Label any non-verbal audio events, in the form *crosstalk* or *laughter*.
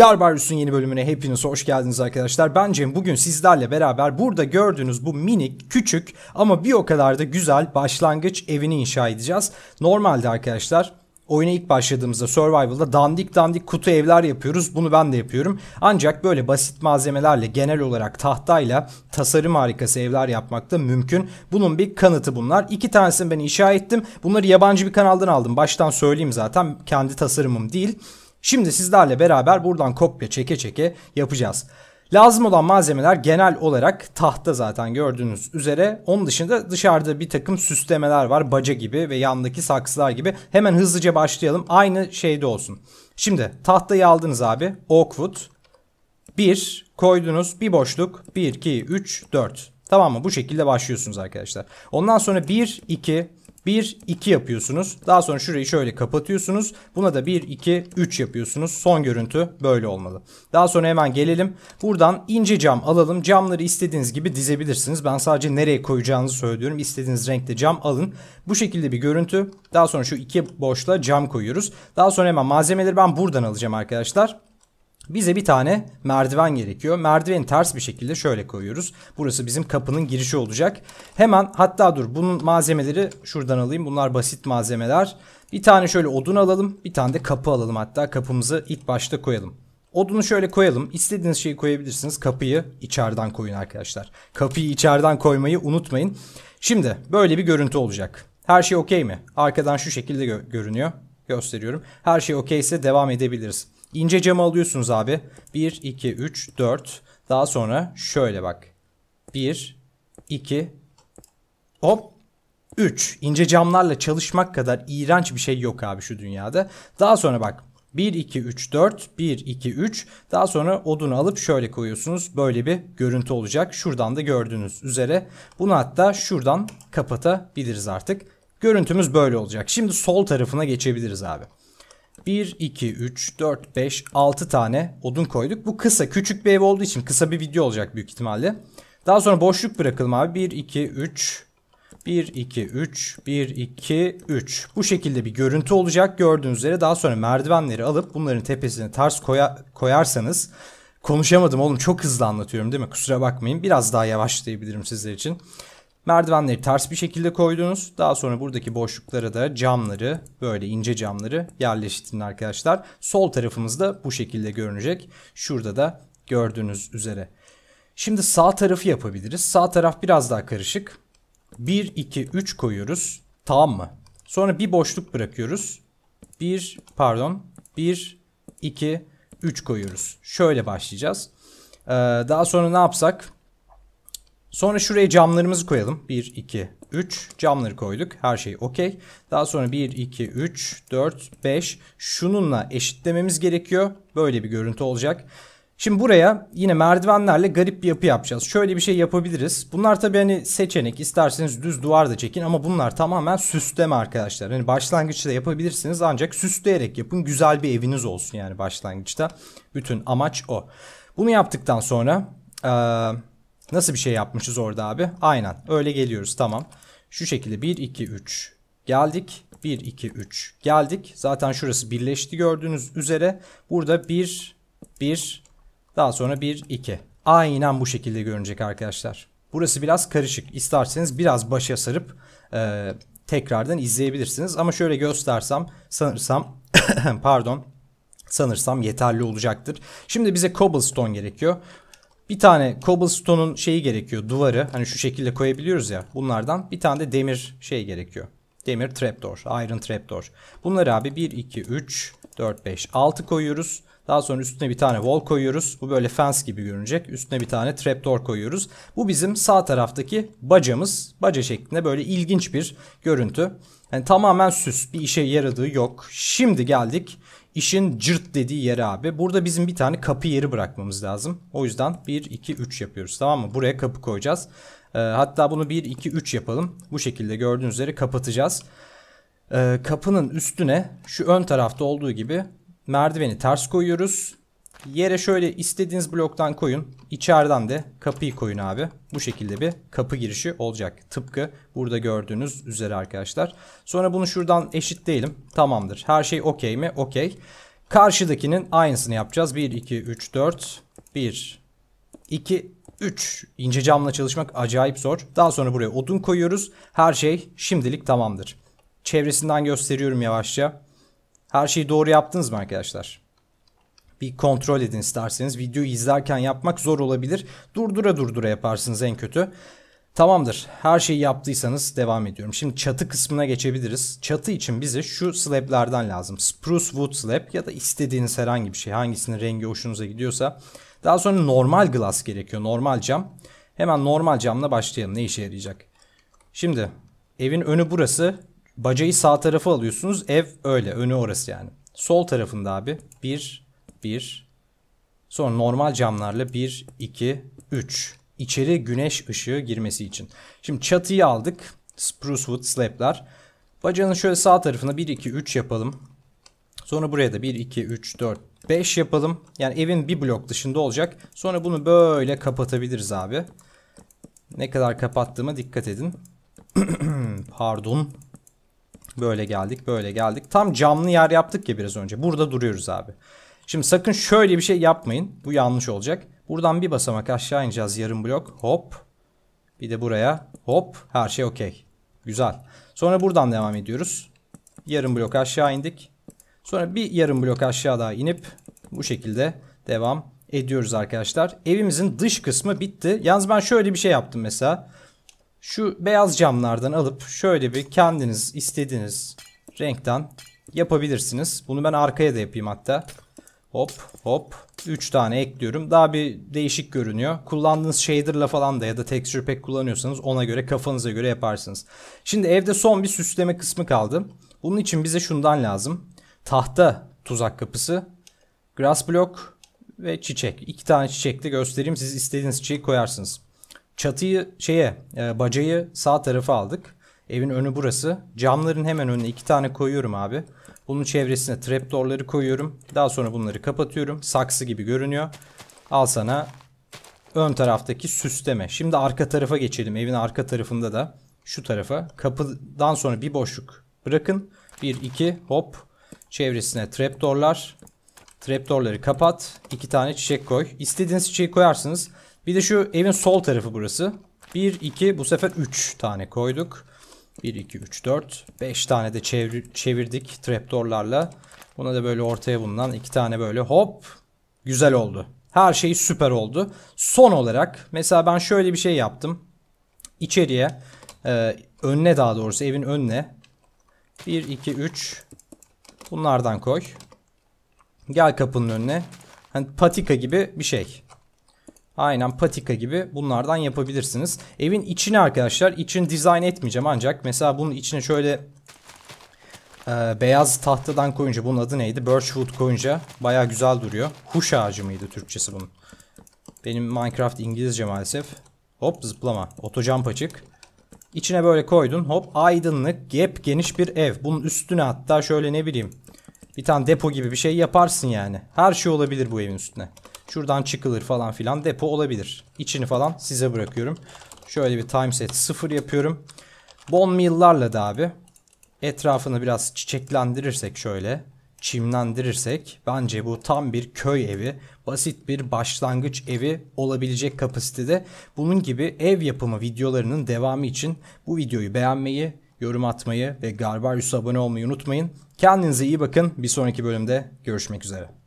Garbarius'un yeni bölümüne hepiniz hoş geldiniz arkadaşlar. Ben Cem bugün sizlerle beraber burada gördüğünüz bu minik, küçük ama bir o kadar da güzel başlangıç evini inşa edeceğiz. Normalde arkadaşlar oyuna ilk başladığımızda Survival'da dandik dandik kutu evler yapıyoruz. Bunu ben de yapıyorum. Ancak böyle basit malzemelerle genel olarak tahtayla tasarım harikası evler yapmak da mümkün. Bunun bir kanıtı bunlar. İki tanesini ben inşa ettim. Bunları yabancı bir kanaldan aldım. Baştan söyleyeyim zaten kendi tasarımım değil. Şimdi sizlerle beraber buradan kopya çeke çeke yapacağız. Lazım olan malzemeler genel olarak tahta zaten gördüğünüz üzere. Onun dışında dışarıda bir takım süslemeler var. Baca gibi ve yandaki saksılar gibi. Hemen hızlıca başlayalım. Aynı şeyde olsun. Şimdi tahtayı aldınız abi. Oakwood. Bir koydunuz. Bir boşluk. bir iki üç dört. Tamam mı? Bu şekilde başlıyorsunuz arkadaşlar. Ondan sonra bir iki. 1, 2 yapıyorsunuz. Daha sonra şurayı şöyle kapatıyorsunuz. Buna da 1, 2, 3 yapıyorsunuz. Son görüntü böyle olmalı. Daha sonra hemen gelelim. Buradan ince cam alalım. Camları istediğiniz gibi dizebilirsiniz. Ben sadece nereye koyacağınızı söylüyorum. İstediğiniz renkte cam alın. Bu şekilde bir görüntü. Daha sonra şu iki boşla cam koyuyoruz. Daha sonra hemen malzemeleri ben buradan alacağım arkadaşlar. Bize bir tane merdiven gerekiyor. Merdiveni ters bir şekilde şöyle koyuyoruz. Burası bizim kapının girişi olacak. Hemen hatta dur bunun malzemeleri şuradan alayım. Bunlar basit malzemeler. Bir tane şöyle odun alalım. Bir tane de kapı alalım hatta kapımızı ilk başta koyalım. Odunu şöyle koyalım. İstediğiniz şeyi koyabilirsiniz. Kapıyı içeriden koyun arkadaşlar. Kapıyı içeriden koymayı unutmayın. Şimdi böyle bir görüntü olacak. Her şey okey mi? Arkadan şu şekilde gö görünüyor. Gösteriyorum. Her şey ise devam edebiliriz. İnce cam alıyorsunuz abi. 1, 2, 3, 4. Daha sonra şöyle bak. 1, 2, hop 3. İnce camlarla çalışmak kadar iğrenç bir şey yok abi şu dünyada. Daha sonra bak 1, 2, 3, 4, 1, 2, 3. Daha sonra odunu alıp şöyle koyuyorsunuz. Böyle bir görüntü olacak. Şuradan da gördüğünüz üzere. Bunu hatta şuradan kapatabiliriz artık. Görüntümüz böyle olacak. Şimdi sol tarafına geçebiliriz abi. 1, 2, 3, 4, 5, 6 tane odun koyduk. Bu kısa küçük bir ev olduğu için kısa bir video olacak büyük ihtimalle. Daha sonra boşluk bırakalım abi. 1, 2, 3, 1, 2, 3, 1, 2, 3. Bu şekilde bir görüntü olacak gördüğünüz üzere. Daha sonra merdivenleri alıp bunların tepesine ters koya, koyarsanız... Konuşamadım oğlum çok hızlı anlatıyorum değil mi? Kusura bakmayın. Biraz daha yavaşlayabilirim sizler için. Merdivenleri ters bir şekilde koydunuz. Daha sonra buradaki boşluklara da camları, böyle ince camları yerleştirin arkadaşlar. Sol tarafımız da bu şekilde görünecek. Şurada da gördüğünüz üzere. Şimdi sağ tarafı yapabiliriz. Sağ taraf biraz daha karışık. 1, 2, 3 koyuyoruz. Tamam mı? Sonra bir boşluk bırakıyoruz. 1, pardon. 1, 2, 3 koyuyoruz. Şöyle başlayacağız. Ee, daha sonra ne yapsak? Sonra şuraya camlarımızı koyalım. 1, 2, 3 camları koyduk. Her şey okey. Daha sonra 1, 2, 3, 4, 5 şununla eşitlememiz gerekiyor. Böyle bir görüntü olacak. Şimdi buraya yine merdivenlerle garip bir yapı yapacağız. Şöyle bir şey yapabiliriz. Bunlar tabi hani seçenek. İsterseniz düz duvar da çekin ama bunlar tamamen süsleme arkadaşlar. Hani başlangıçta yapabilirsiniz ancak süsleyerek yapın. Güzel bir eviniz olsun yani başlangıçta. Bütün amaç o. Bunu yaptıktan sonra... Ee, Nasıl bir şey yapmışız orada abi? Aynen öyle geliyoruz tamam. Şu şekilde 1 2 3 geldik. 1 2 3 geldik. Zaten şurası birleşti gördüğünüz üzere. Burada 1 1 daha sonra 1 2. Aynen bu şekilde görünecek arkadaşlar. Burası biraz karışık. İsterseniz biraz başa sarıp e, tekrardan izleyebilirsiniz. Ama şöyle göstersem sanırsam *coughs* pardon sanırsam yeterli olacaktır. Şimdi bize cobblestone gerekiyor. Bir tane cobblestone'un şeyi gerekiyor duvarı. Hani şu şekilde koyabiliyoruz ya bunlardan. Bir tane de demir şey gerekiyor. Demir trapdoor, iron trapdoor. Bunları abi 1, 2, 3, 4, 5, 6 koyuyoruz. Daha sonra üstüne bir tane wall koyuyoruz. Bu böyle fence gibi görünecek. Üstüne bir tane trapdoor koyuyoruz. Bu bizim sağ taraftaki bacamız. Baca şeklinde böyle ilginç bir görüntü. Yani tamamen süs. Bir işe yaradığı yok. Şimdi geldik İşin cırt dediği yere abi. Burada bizim bir tane kapı yeri bırakmamız lazım. O yüzden 1, 2, 3 yapıyoruz tamam mı? Buraya kapı koyacağız. E, hatta bunu 1, 2, 3 yapalım. Bu şekilde gördüğünüz üzere kapatacağız. E, kapının üstüne şu ön tarafta olduğu gibi merdiveni ters koyuyoruz. Yere şöyle istediğiniz bloktan koyun. İçeriden de kapıyı koyun abi. Bu şekilde bir kapı girişi olacak. Tıpkı burada gördüğünüz üzere arkadaşlar. Sonra bunu şuradan eşitleyelim. Tamamdır. Her şey okey mi? Okey. Karşıdakinin aynısını yapacağız. 1, 2, 3, 4. 1, 2, 3. İnce camla çalışmak acayip zor. Daha sonra buraya odun koyuyoruz. Her şey şimdilik tamamdır. Çevresinden gösteriyorum yavaşça. Her şeyi doğru yaptınız mı arkadaşlar? bir kontrol edin isterseniz. Videoyu izlerken yapmak zor olabilir. Durdura durdura yaparsınız en kötü. Tamamdır. Her şeyi yaptıysanız devam ediyorum. Şimdi çatı kısmına geçebiliriz. Çatı için bize şu slab'lerden lazım. Spruce wood slab ya da istediğiniz herhangi bir şey. Hangisinin rengi hoşunuza gidiyorsa. Daha sonra normal glass gerekiyor. Normal cam. Hemen normal camla başlayalım. Ne işe yarayacak? Şimdi evin önü burası. Bacayı sağ tarafı alıyorsunuz. Ev öyle. Önü orası yani. Sol tarafında abi. 1, 1. Sonra normal camlarla 1, 2, 3. İçeri güneş ışığı girmesi için. Şimdi çatıyı aldık. Spruce wood slab'lar. Bacanın şöyle sağ tarafına 1, 2, 3 yapalım. Sonra buraya da 1, 2, 3, 4, 5 yapalım. Yani evin bir blok dışında olacak. Sonra bunu böyle kapatabiliriz abi. Ne kadar kapattığıma dikkat edin. *clears throat* Pardon. Böyle geldik, böyle geldik. Tam camlı yer yaptık ya biraz önce. Burada duruyoruz abi. Şimdi sakın şöyle bir şey yapmayın. Bu yanlış olacak. Buradan bir basamak aşağı ineceğiz yarım blok. Hop. Bir de buraya hop. Her şey okey. Güzel. Sonra buradan devam ediyoruz. Yarım blok aşağı indik. Sonra bir yarım blok aşağı daha inip bu şekilde devam ediyoruz arkadaşlar. Evimizin dış kısmı bitti. Yalnız ben şöyle bir şey yaptım mesela. Şu beyaz camlardan alıp şöyle bir kendiniz istediğiniz renkten yapabilirsiniz. Bunu ben arkaya da yapayım hatta. Hop hop 3 tane ekliyorum. Daha bir değişik görünüyor. Kullandığınız shader'la falan da ya da texture pack kullanıyorsanız ona göre kafanıza göre yaparsınız. Şimdi evde son bir süsleme kısmı kaldı. Bunun için bize şundan lazım. Tahta tuzak kapısı, grass block ve çiçek. İki tane çiçek de göstereyim. Siz istediğiniz çiçeği koyarsınız. Çatıyı şeye e, bacayı sağ tarafa aldık. Evin önü burası. Camların hemen önüne iki tane koyuyorum abi. Bunun çevresine trapdoorları koyuyorum. Daha sonra bunları kapatıyorum. Saksı gibi görünüyor. Al sana ön taraftaki süsleme. Şimdi arka tarafa geçelim. Evin arka tarafında da şu tarafa. Kapıdan sonra bir boşluk bırakın. 1, 2 hop. Çevresine trapdoorlar. Trapdoorları kapat. 2 tane çiçek koy. İstediğiniz çiçeği koyarsınız. Bir de şu evin sol tarafı burası. 1, 2 bu sefer 3 tane koyduk. 1, 2, 3, 4. 5 tane de çevir, çevirdik trapdoorlarla. Buna da böyle ortaya bulunan 2 tane böyle hop. Güzel oldu. Her şey süper oldu. Son olarak mesela ben şöyle bir şey yaptım. İçeriye e, önüne daha doğrusu evin önüne 1, 2, 3 bunlardan koy. Gel kapının önüne. Hani patika gibi bir şey. Aynen patika gibi bunlardan yapabilirsiniz. Evin içini arkadaşlar için dizayn etmeyeceğim ancak mesela bunun içine şöyle e, beyaz tahtadan koyunca bunun adı neydi? Birchwood koyunca baya güzel duruyor. Huş ağacı mıydı Türkçesi bunun? Benim Minecraft İngilizce maalesef. Hop zıplama. Otojump açık. İçine böyle koydun hop aydınlık gep geniş bir ev. Bunun üstüne hatta şöyle ne bileyim bir tane depo gibi bir şey yaparsın yani. Her şey olabilir bu evin üstüne. Şuradan çıkılır falan filan depo olabilir. İçini falan size bırakıyorum. Şöyle bir time set 0 yapıyorum. Bon meal'larla da abi etrafını biraz çiçeklendirirsek şöyle çimlendirirsek bence bu tam bir köy evi, basit bir başlangıç evi olabilecek kapasitede. Bunun gibi ev yapımı videolarının devamı için bu videoyu beğenmeyi, yorum atmayı ve Garbarius'a abone olmayı unutmayın. Kendinize iyi bakın. Bir sonraki bölümde görüşmek üzere.